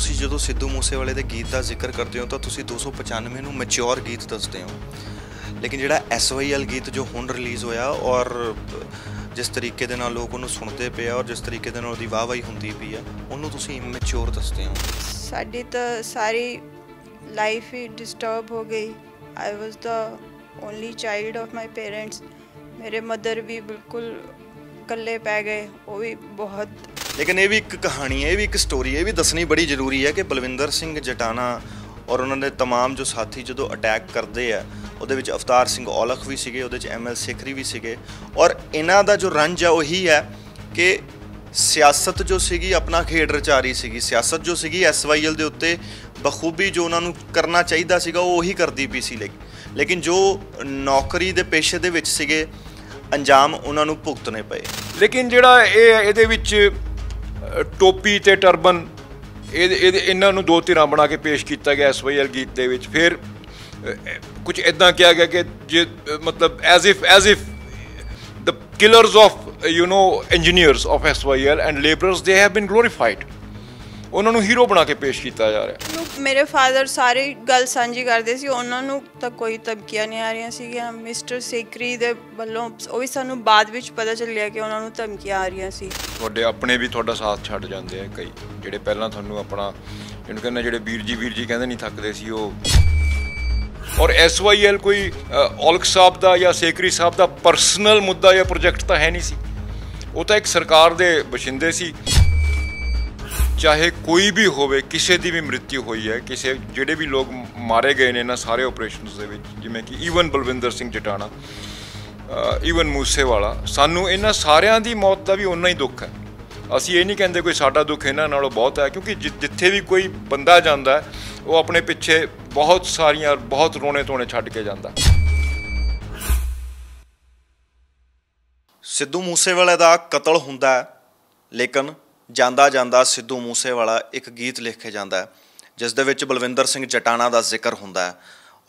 ਤੁਸੀਂ ਜਦੋਂ ਸਿੱਧੂ ਮੂਸੇਵਾਲੇ ਦੇ ਗੀਤ ਦਾ ਜ਼ਿਕਰ ਕਰਦੇ ਹੋ ਤਾਂ ਤੁਸੀਂ 295 ਨੂੰ ਮੈਚੁਰ ਗੀਤ ਦੱਸਦੇ ਹੋ ਲੇਕਿਨ ਜਿਹੜਾ ਐਸਵਾਈਐਲ ਗੀਤ ਜੋ ਹੁਣ ਰਿਲੀਜ਼ ਹੋਇਆ ਔਰ ਜਿਸ ਤਰੀਕੇ ਦੇ ਨਾਲ ਲੋਕ ਉਹਨੂੰ ਸੁਣਦੇ ਪਏ ਆ ਔਰ ਜਿਸ ਤਰੀਕੇ ਦੇ ਨਾਲ ਉਹਦੀ ਵਾਹਵਾਹੀ ਹੁੰਦੀ ਪਈ ਆ ਉਹਨੂੰ ਤੁਸੀਂ ਮੈਚੁਰ ਦੱਸਦੇ ਹੋ ਸਾਡੀ ਤਾਂ ਸਾਰੀ ਲਾਈਫ ਹੀ ਡਿਸਟਰਬ ਹੋ ਗਈ I was the only child of my parents ਮੇਰੇ ਮਦਰ ਵੀ ਬਿਲਕੁਲ ਇਕੱਲੇ ਪੈ ਗਏ ਉਹ ਵੀ ਬਹੁਤ ਲੇਕਿਨ ਇਹ ਵੀ ਇੱਕ ਕਹਾਣੀ ਹੈ ਇਹ ਵੀ ਇੱਕ ਸਟੋਰੀ ਹੈ ਇਹ ਵੀ ਦੱਸਣੀ ਬੜੀ ਜ਼ਰੂਰੀ ਹੈ ਕਿ ਬਲਵਿੰਦਰ ਸਿੰਘ ਜਟਾਣਾ ਔਰ ਉਹਨਾਂ ਦੇ तमाम ਜੋ ਸਾਥੀ ਜਦੋਂ ਅਟੈਕ ਕਰਦੇ ਆ ਉਹਦੇ ਵਿੱਚ ਅਫਤਾਰ ਸਿੰਘ ਔਲਖ ਵੀ ਸੀਗੇ ਉਹਦੇ ਵਿੱਚ ਐਮਐਲ ਸਿਕਰੀ ਵੀ ਸੀਗੇ ਔਰ ਇਹਨਾਂ ਦਾ ਜੋ ਰੰਜ ਆ ਉਹੀ ਹੈ ਕਿ ਸਿਆਸਤ ਜੋ ਸੀਗੀ ਆਪਣਾ ਖੇਡ ਰਚਾਰੀ ਸੀਗੀ ਸਿਆਸਤ ਜੋ ਸੀਗੀ ਐਸਵਾਈਐਲ ਦੇ ਉੱਤੇ ਬਖੂਬੀ ਜੋ ਉਹਨਾਂ ਨੂੰ ਕਰਨਾ ਚਾਹੀਦਾ ਸੀਗਾ ਉਹ ਉਹੀ ਕਰਦੀ ਪਈ ਸੀ ਲੇਕਿਨ ਜੋ ਨੌਕਰੀ ਦੇ ਪੇਸ਼ੇ ਦੇ ਵਿੱਚ ਸੀਗੇ ਅੰਜਾਮ ਉਹਨਾਂ ਨੂੰ ਭੁਗਤਨੇ ਪਏ ਲੇਕਿਨ ਜਿਹੜਾ ਇਹ ਇਹਦੇ ਵਿੱਚ ਟੋਪੀ ਤੇ ਟਰਬਨ ਇਹ ਇਹਨਾਂ ਨੂੰ ਦੋ ਧਿਰਾਂ ਬਣਾ ਕੇ ਪੇਸ਼ ਕੀਤਾ ਗਿਆ ਐਸਵਾਈਐਲ ਗੀਤ ਦੇ ਵਿੱਚ ਫਿਰ ਕੁਝ ਇਦਾਂ ਕਿਹਾ ਗਿਆ ਕਿ ਜੇ ਮਤਲਬ as if as if the killers of you know engineers of SYL and labourers they have ਬੀਨ ਗਲੋਰੀਫਾਈਡ ਉਹਨਾਂ ਨੂੰ ਹੀਰੋ ਬਣਾ ਕੇ ਪੇਸ਼ ਕੀਤਾ ਜਾ ਰਿਹਾ ਮੇਰੇ ਫਾਦਰ ਸਾਰੇ ਗੱਲ ਸਾਂਝੀ ਕਰਦੇ ਸੀ ਉਹਨਾਂ ਨੂੰ ਤਾਂ ਕੋਈ ਤਬਕੀਆਂ ਨਹੀਂ ਆ ਰਹੀਆਂ ਸੀਗੀਆਂ ਮਿਸਟਰ ਸੇਕਰੀ ਦੇ ਵੱਲੋਂ ਉਹ ਵੀ ਸਾਨੂੰ ਬਾਅਦ ਵਿੱਚ ਪਤਾ ਚੱਲਿਆ ਕਿ ਉਹਨਾਂ ਨੂੰ ਧਮਕੀਆਂ ਆ ਰਹੀਆਂ ਸੀ ਤੁਹਾਡੇ ਆਪਣੇ ਵੀ ਤੁਹਾਡਾ ਸਾਥ ਛੱਡ ਜਾਂਦੇ ਆ ਕਈ ਜਿਹੜੇ ਪਹਿਲਾਂ ਤੁਹਾਨੂੰ ਆਪਣਾ ਇਹਨੂੰ ਕਹਿੰਦੇ ਜਿਹੜੇ ਵੀਰ ਜੀ ਵੀਰ ਜੀ ਕਹਿੰਦੇ ਨਹੀਂ ਥੱਕਦੇ ਸੀ ਉਹ ਔਰ ਐਸਵਾਈਐਲ ਕੋਈ ਔਲਖ ਸਾਹਿਬ ਦਾ ਜਾਂ ਸੇਕਰੀ ਸਾਹਿਬ ਦਾ ਪਰਸਨਲ ਮੁੱਦਾ ਜਾਂ ਪ੍ਰੋਜੈਕਟ ਤਾਂ ਹੈ ਨਹੀਂ ਸੀ ਉਹ ਤਾਂ ਇੱਕ ਸਰਕਾਰ ਦੇ ਬਸ਼ਿੰਦੇ ਸੀ ਚਾਹੇ ਕੋਈ ਵੀ ਹੋਵੇ ਕਿਸੇ ਦੀ ਵੀ ਮ੍ਰਿਤਿਉ ਹੋਈ ਹੈ ਕਿਸੇ ਜਿਹੜੇ ਵੀ ਲੋਕ ਮਾਰੇ ਗਏ ਨੇ ਨਾ ਸਾਰੇ ਆਪਰੇਸ਼ਨਸ ਦੇ ਵਿੱਚ ਜਿਵੇਂ ਕਿ ਈਵਨ ਬਲਵਿੰਦਰ ਸਿੰਘ ਜਟਾਣਾ ਈਵਨ ਮੂਸੇ ਵਾਲਾ ਸਾਨੂੰ ਇਹਨਾਂ ਸਾਰਿਆਂ ਦੀ ਮੌਤ ਦਾ ਵੀ ਉਨਾ ਹੀ ਦੁੱਖ ਹੈ ਅਸੀਂ ਇਹ ਨਹੀਂ ਕਹਿੰਦੇ ਕੋਈ ਸਾਡਾ ਦੁੱਖ ਇਹਨਾਂ ਨਾਲੋਂ ਬਹੁਤ ਹੈ ਕਿਉਂਕਿ ਜਿੱਥੇ ਵੀ ਕੋਈ ਬੰਦਾ ਜਾਂਦਾ ਉਹ ਆਪਣੇ ਪਿੱਛੇ ਬਹੁਤ ਸਾਰੀਆਂ ਬਹੁਤ ਰੋਣੇ ਤੋਣੇ ਛੱਡ ਕੇ ਜਾਂਦਾ ਸਿੱਧੂ ਮੂਸੇਵਾਲੇ ਦਾ ਕਤਲ ਹੁੰਦਾ ਹੈ ਲੇਕਿਨ ਜਾਂਦਾ ਜਾਂਦਾ ਸਿੱਧੂ ਮੂਸੇਵਾਲਾ ਇੱਕ ਗੀਤ ਲਿਖ ਕੇ ਜਾਂਦਾ ਜਿਸ ਦੇ ਵਿੱਚ ਬਲਵਿੰਦਰ ਸਿੰਘ ਜਟਾਣਾ ਦਾ ਜ਼ਿਕਰ ਹੁੰਦਾ ਹੈ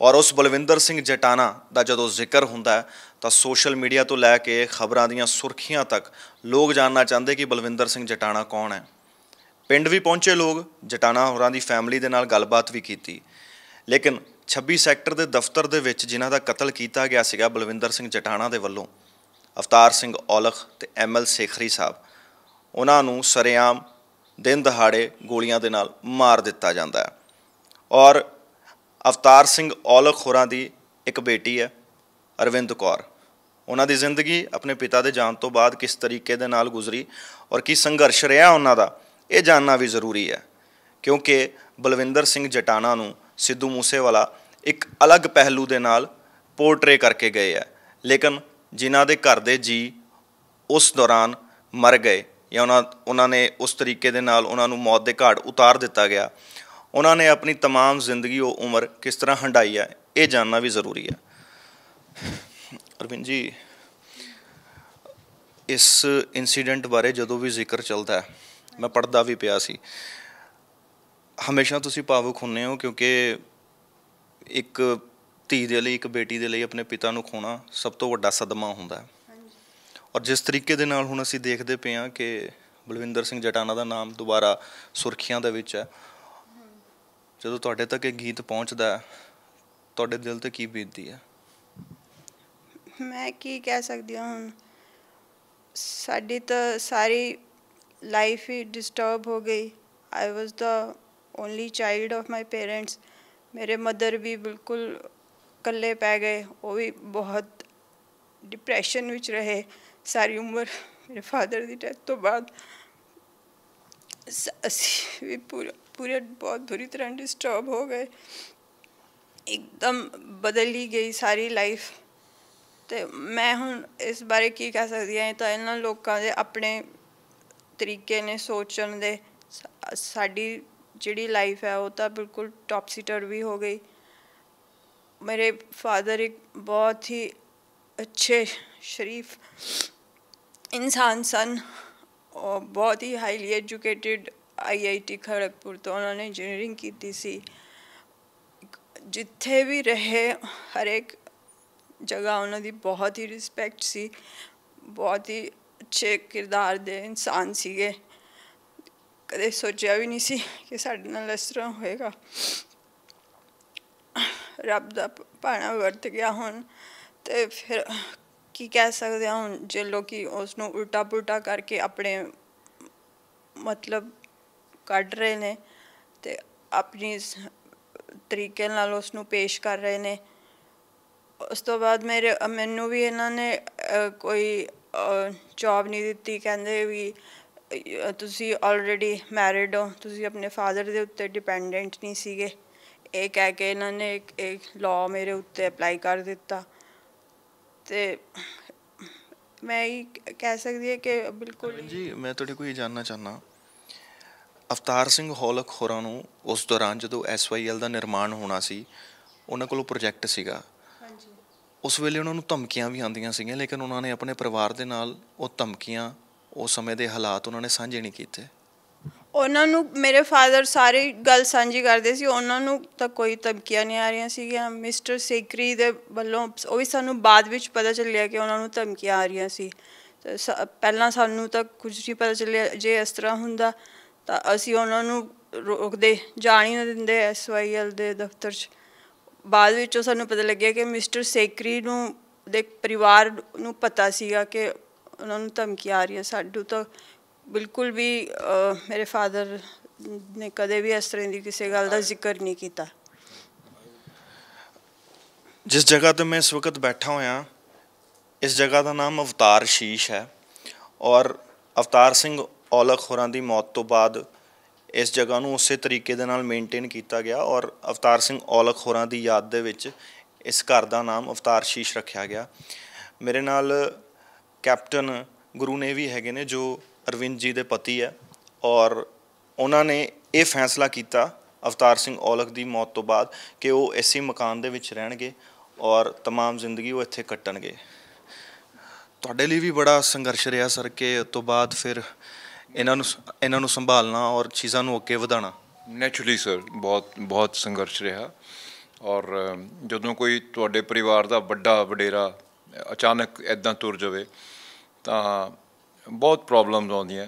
ਔਰ ਉਸ ਬਲਵਿੰਦਰ ਸਿੰਘ ਜਟਾਣਾ ਦਾ ਜਦੋਂ ਜ਼ਿਕਰ ਹੁੰਦਾ ਤਾਂ ਸੋਸ਼ਲ ਮੀਡੀਆ ਤੋਂ ਲੈ ਕੇ ਖਬਰਾਂ ਦੀਆਂ ਸੁਰਖੀਆਂ ਤੱਕ ਲੋਕ ਜਾਣਨਾ ਚਾਹੁੰਦੇ ਕਿ ਬਲਵਿੰਦਰ ਸਿੰਘ ਜਟਾਣਾ ਕੌਣ ਹੈ ਪਿੰਡ ਵੀ ਪਹੁੰਚੇ ਲੋਕ ਜਟਾਣਾ ਹੋਰਾਂ ਦੀ ਫੈਮਿਲੀ ਦੇ ਨਾਲ ਗੱਲਬਾਤ ਵੀ ਕੀਤੀ ਲੇਕਿਨ 26 ਸੈਕਟਰ ਦੇ ਦਫ਼ਤਰ ਦੇ ਵਿੱਚ ਜਿਨ੍ਹਾਂ ਦਾ ਕਤਲ ਕੀਤਾ ਗਿਆ ਸੀਗਾ ਬਲਵਿੰਦਰ ਸਿੰਘ ਜਟਾਣਾ ਦੇ ਵੱਲੋਂ ਅਵਤਾਰ ਸਿੰਘ ਔਲਖ ਤੇ ਐਮਐਲ ਸੇਖਰੀ ਸਾਹਿਬ ਉਹਨਾਂ ਨੂੰ ਸਰੇਆਮ ਦਿਨ ਦਿਹਾੜੇ ਗੋਲੀਆਂ ਦੇ ਨਾਲ ਮਾਰ ਦਿੱਤਾ ਜਾਂਦਾ ਹੈ ਔਰ ਅਵਤਾਰ ਸਿੰਘ ਔਲਖ ਹੋਰਾਂ ਦੀ ਇੱਕ ਬੇਟੀ ਹੈ ਅਰਵਿੰਦ ਕੌਰ ਉਹਨਾਂ ਦੀ ਜ਼ਿੰਦਗੀ ਆਪਣੇ ਪਿਤਾ ਦੇ ਜਾਣ ਤੋਂ ਬਾਅਦ ਕਿਸ ਤਰੀਕੇ ਦੇ ਨਾਲ ਗੁਜ਼ਰੀ ਔਰ ਕੀ ਸੰਘਰਸ਼ ਰਿਹਾ ਉਹਨਾਂ ਦਾ ਇਹ ਜਾਨਣਾ ਵੀ ਜ਼ਰੂਰੀ ਹੈ ਕਿਉਂਕਿ ਬਲਵਿੰਦਰ ਸਿੰਘ ਜਟਾਣਾ ਨੂੰ ਸਿੱਧੂ ਮੂਸੇਵਾਲਾ ਇੱਕ ਅਲੱਗ ਪਹਿਲੂ ਦੇ ਨਾਲ ਪੋਰਟਰੇ ਕਰਕੇ ਗਏ ਹੈ ਲੇਕਿਨ ਜਿਨ੍ਹਾਂ ਦੇ ਘਰ ਦੇ ਜੀ ਉਸ ਦੌਰਾਨ ਮਰ ਗਏ ਜਾਂ ਉਹਨਾਂ ਉਹਨਾਂ ਨੇ ਉਸ ਤਰੀਕੇ ਦੇ ਨਾਲ ਉਹਨਾਂ ਨੂੰ ਮੌਤ ਦੇ ਘਾਟ ਉਤਾਰ ਦਿੱਤਾ ਗਿਆ ਉਹਨਾਂ ਨੇ ਆਪਣੀ तमाम ਜ਼ਿੰਦਗੀ ਉਹ ਉਮਰ ਕਿਸ ਤਰ੍ਹਾਂ ਹੰਡਾਈ ਹੈ ਇਹ ਜਾਨਣਾ ਵੀ ਜ਼ਰੂਰੀ ਹੈ ਅਰਵਿੰਦ ਜੀ ਇਸ ਇਨਸੀਡੈਂਟ ਬਾਰੇ ਜਦੋਂ ਵੀ ਜ਼ਿਕਰ ਚੱਲਦਾ ਹੈ ਮੈਂ ਪੜਦਾ ਵੀ ਪਿਆ ਸੀ ਹਮੇਸ਼ਾ ਤੁਸੀਂ ਭਾਵੁਕ ਹੁੰਨੇ ਹੋ ਕਿਉਂਕਿ ਇੱਕ ਧੀ ਦੇ ਲਈ ਇੱਕ ਬੇਟੀ ਦੇ ਲਈ ਆਪਣੇ ਪਿਤਾ ਨੂੰ ਖੋਣਾ ਸਭ ਤੋਂ ਵੱਡਾ ਸਦਮਾ ਹੁੰਦਾ ਹੈ ਔਰ ਜਿਸ ਤਰੀਕੇ ਦੇ ਨਾਲ ਹੁਣ ਅਸੀਂ ਦੇਖਦੇ ਪਏ ਆ ਕਿ ਬਲਵਿੰਦਰ ਸਿੰਘ ਜਟਾਨਾ ਦਾ ਨਾਮ ਦੁਬਾਰਾ ਸੁਰਖੀਆਂ ਦੇ ਵਿੱਚ ਹੈ ਜਦੋਂ ਤੁਹਾਡੇ ਤੱਕ ਇਹ ਗੀਤ ਪਹੁੰਚਦਾ ਤੁਹਾਡੇ ਦਿਲ ਤੇ ਕੀ ਬੀਤਦੀ ਹੈ ਮੈਂ ਕੀ ਕਹਿ ਸਕਦੀ ਹਾਂ ਹੁਣ ਸਾਡੀ ਤਾਂ ਸਾਰੀ ਲਾਈਫ ਹੀ ਡਿਸਟਰਬ ਹੋ ਗਈ I was the only child of my parents ਮੇਰੇ ਮਦਰ ਵੀ ਬਿਲਕੁਲ ਇਕੱਲੇ ਪੈ ਗਏ ਉਹ ਵੀ ਬਹੁਤ ਡਿਪਰੈਸ਼ਨ ਵਿੱਚ ਰਹੇ ساری ਉਮਰ ਮੇਰੇ ਫਾਦਰ ਦੀ ਡੈਥ ਤੋਂ ਬਾਅਦ ਅਸੀਂ ਵੀ ਪੂਰੇ ਬਹੁਤ ਬੁਰੀ ਤਰ੍ਹਾਂ ਡਿਸਟਰਬ ਹੋ ਗਏ ਇੱਕਦਮ ਬਦਲ ਹੀ ਗਈ ਸਾਰੀ ਲਾਈਫ ਤੇ ਮੈਂ ਹੁਣ ਇਸ ਬਾਰੇ ਕੀ ਕਹਿ ਸਕਦੀ ਹਾਂ ਇਹ ਤਾਂ ਇਹਨਾਂ ਲੋਕਾਂ ਦੇ ਆਪਣੇ ਤਰੀਕੇ ਨੇ ਸੋਚਣ ਦੇ ਸਾਡੀ ਜਿਹੜੀ ਲਾਈਫ ਹੈ ਉਹ ਤਾਂ ਬਿਲਕੁਲ ਟੌਪਸੀਟਰ ਵੀ ਹੋ ਗਈ ਮੇਰੇ ਫਾਦਰ ਇੱਕ ਬਹੁਤ ਹੀ अच्छे शरीफ इंसान सन और बहुत ही हाईली एजुकेटेड ਆਈਆਈਟੀ ਖੜਗਪੁਰ ਤੋਂ ਉਹਨਾਂ ਨੇ ਇੰਜੀਨੀਅਰਿੰਗ ਕੀਤੀ ਸੀ ਜਿੱਥੇ ਵੀ ਰਹੇ ਹਰੇਕ ਜਗ੍ਹਾ ਉਹਨਾਂ ਦੀ ਬਹੁਤ ਹੀ ਰਿਸਪੈਕਟ ਸੀ ਬਹੁਤ ਹੀ ਅੱਛੇ ਕਿਰਦਾਰ ਦੇ ਇਨਸਾਨ ਸੀਗੇ ਕਦੇ ਸੋਚਿਆ ਵੀ ਨਹੀਂ ਸੀ ਕਿ ਸਾਡੇ ਨਾਲ ਇਸ ਤਰ੍ਹਾਂ ਹੋਏਗਾ ਰੱਬ ਦਾ ਪਾਣਾ ਵਰਤ ਗਿਆ ਹੁਣ ਤੇ ਫਿਰ ਕੀ ਕਹਿ ਸਕਦੇ ਆ ਹੁਣ ਜੇ ਲੋਕੀ ਉਸ ਨੂੰ ਉਲਟਾ ਪੁਲਟਾ ਕਰਕੇ ਆਪਣੇ ਮਤਲਬ ਕੱਢ ਰਹੇ ਨੇ ਤੇ ਆਪਣੀ ਤਰੀਕੇ ਨਾਲ ਉਸ ਨੂੰ ਪੇਸ਼ ਕਰ ਰਹੇ ਨੇ ਉਸ ਤੋਂ ਬਾਅਦ ਮੇਰੇ ਮੈਨੂੰ ਵੀ ਇਹਨਾਂ ਨੇ ਕੋਈ ਜੌਬ ਨਹੀਂ ਦਿੱਤੀ ਕਹਿੰਦੇ ਵੀ ਤੁਸੀਂ ਆਲਰੇਡੀ ਮੈਰਿਡ ਹੋ ਤੁਸੀਂ ਆਪਣੇ ਫਾਦਰ ਦੇ ਉੱਤੇ ਡਿਪੈਂਡੈਂਟ ਨਹੀਂ ਸੀਗੇ ਇਹ ਕਹਿ ਕੇ ਇਹਨਾਂ ਨੇ ਇੱਕ ਲਾਅ ਮੇਰੇ ਉੱਤੇ ਅਪਲਾਈ ਕਰ ਦਿੱਤਾ ਤੇ ਮੈਂ ਇਹ ਕਹਿ ਸਕਦੀ ਹਾਂ ਕਿ ਬਿਲਕੁਲ ਜੀ ਮੈਂ ਤੁਹਾਡੇ ਕੋਈ ਇਹ ਜਾਨਣਾ ਚਾਹਨਾ ਅਫਤਾਰ ਸਿੰਘ ਹੌਲਕ ਹੋਰਾਂ ਨੂੰ ਉਸ ਦੌਰਾਨ ਜਦੋਂ ਐਸਵਾਈਐਲ ਦਾ ਨਿਰਮਾਣ ਹੋਣਾ ਸੀ ਉਹਨਾਂ ਕੋਲ ਪ੍ਰੋਜੈਕਟ ਸੀਗਾ ਹਾਂਜੀ ਉਸ ਵੇਲੇ ਉਹਨਾਂ ਨੂੰ ਧਮਕੀਆਂ ਵੀ ਆਉਂਦੀਆਂ ਸੀਗੀਆਂ ਲੇਕਿਨ ਉਹਨਾਂ ਨੇ ਆਪਣੇ ਪਰਿਵਾਰ ਦੇ ਨਾਲ ਉਹ ਧਮਕੀਆਂ ਉਸ ਸਮੇਂ ਦੇ ਹਾਲਾਤ ਉਹਨਾਂ ਨੇ ਸਾਂਝੇ ਨਹੀਂ ਕੀਤੇ ਉਹਨਾਂ ਨੂੰ ਮੇਰੇ ਫਾਦਰ ਸਾਰੇ ਗੱਲ ਸਾਂਝੀ ਕਰਦੇ ਸੀ ਉਹਨਾਂ ਨੂੰ ਤਾਂ ਕੋਈ ਧਮਕੀਆਂ ਨਹੀਂ ਆ ਰਹੀਆਂ ਸੀਗੀਆਂ ਮਿਸਟਰ ਸੇਕਰੀ ਦੇ ਵੱਲੋਂ ਉਹ ਵੀ ਸਾਨੂੰ ਬਾਅਦ ਵਿੱਚ ਪਤਾ ਚੱਲਿਆ ਕਿ ਉਹਨਾਂ ਨੂੰ ਧਮਕੀਆਂ ਆ ਰਹੀਆਂ ਸੀ ਪਹਿਲਾਂ ਸਾਨੂੰ ਤਾਂ ਕੁਝ ਨਹੀਂ ਪਤਾ ਚੱਲਿਆ ਜੇ ਇਸ ਤਰ੍ਹਾਂ ਹੁੰਦਾ ਤਾਂ ਅਸੀਂ ਉਹਨਾਂ ਨੂੰ ਰੋਕਦੇ ਜਾਣ ਹੀ ਨਾ ਦਿੰਦੇ ਐਸਵਾਈਐਲ ਦੇ ਦਫ਼ਤਰ 'ਚ ਬਾਅਦ ਵਿੱਚ ਉਹ ਸਾਨੂੰ ਪਤਾ ਲੱਗਿਆ ਕਿ ਮਿਸਟਰ ਸੇਕਰੀ ਨੂੰ ਦੇ ਪਰਿਵਾਰ ਨੂੰ ਪਤਾ ਸੀਗਾ ਕਿ ਉਹਨਾਂ ਨੂੰ ਧਮਕੀ ਆ ਰਹੀਆਂ ਸਾਡੂ ਤਾਂ ਬਿਲਕੁਲ ਵੀ ਮੇਰੇ ਫਾਦਰ ਨੇ ਕਦੇ ਵੀ ਇਸ ਤਰ੍ਹਾਂ ਦੀ ਕਿਸੇ ਗੱਲ ਦਾ ਜ਼ਿਕਰ ਨਹੀਂ ਕੀਤਾ ਜਿਸ ਜਗ੍ਹਾ ਤੇ ਮੈਂ ਇਸ ਵਕਤ ਬੈਠਾ ਹੋਇਆ ਇਸ ਜਗ੍ਹਾ ਦਾ ਨਾਮ ਅਵਤਾਰ ਸ਼ੀਸ਼ ਹੈ ਔਰ ਅਵਤਾਰ ਸਿੰਘ ਔਲਖ ਹੋਰਾਂ ਦੀ ਮੌਤ ਤੋਂ ਬਾਅਦ ਇਸ ਜਗ੍ਹਾ ਨੂੰ ਉਸੇ ਤਰੀਕੇ ਦੇ ਨਾਲ ਮੇਨਟੇਨ ਕੀਤਾ ਗਿਆ ਔਰ ਅਵਤਾਰ ਸਿੰਘ ਔਲਖ ਹੋਰਾਂ ਦੀ ਯਾਦ ਦੇ ਵਿੱਚ ਇਸ ਘਰ ਦਾ ਨਾਮ ਅਵਤਾਰ ਸ਼ੀਸ਼ ਰੱਖਿਆ ਗਿਆ ਮੇਰੇ ਨਾਲ ਕੈਪਟਨ ਗੁਰੂ ਨੇ ਵੀ ਹੈਗੇ ਨੇ ਜੋ ਅਰਵਿੰਦ ਜੀ ਦੇ ਪਤੀ ਹੈ ਔਰ ਉਹਨਾਂ ਨੇ ਇਹ ਫੈਸਲਾ ਕੀਤਾ ਅਵਤਾਰ ਸਿੰਘ ਔਲਖ ਦੀ ਮੌਤ ਤੋਂ ਬਾਅਦ ਕਿ ਉਹ ਐਸੀ ਮਕਾਨ ਦੇ ਵਿੱਚ ਰਹਿਣਗੇ ਔਰ तमाम ਜ਼ਿੰਦਗੀ ਉਹ ਇੱਥੇ ਕੱਟਣਗੇ ਤੁਹਾਡੇ ਲਈ ਵੀ ਬੜਾ ਸੰਘਰਸ਼ ਰਿਹਾ ਸਰ ਕਿ ਉਸ ਤੋਂ ਬਾਅਦ ਫਿਰ ਇਹਨਾਂ ਨੂੰ ਇਹਨਾਂ ਨੂੰ ਸੰਭਾਲਣਾ ਔਰ ਚੀਜ਼ਾਂ ਨੂੰ ਅੱਗੇ ਵਧਾਉਣਾ ਨੇਚਰਲੀ ਸਰ ਬਹੁਤ ਬਹੁਤ ਸੰਘਰਸ਼ ਰਿਹਾ ਔਰ ਜਦੋਂ ਕੋਈ ਤੁਹਾਡੇ ਪਰਿਵਾਰ ਦਾ ਵੱਡਾ ਵਡੇਰਾ ਅਚਾਨਕ ਐਦਾਂ ਤੁਰ ਜਾਵੇ ਤਾਂ ਬਹੁਤ ਪ੍ਰੋਬਲਮਸ ਆਉਂਦੀਆਂ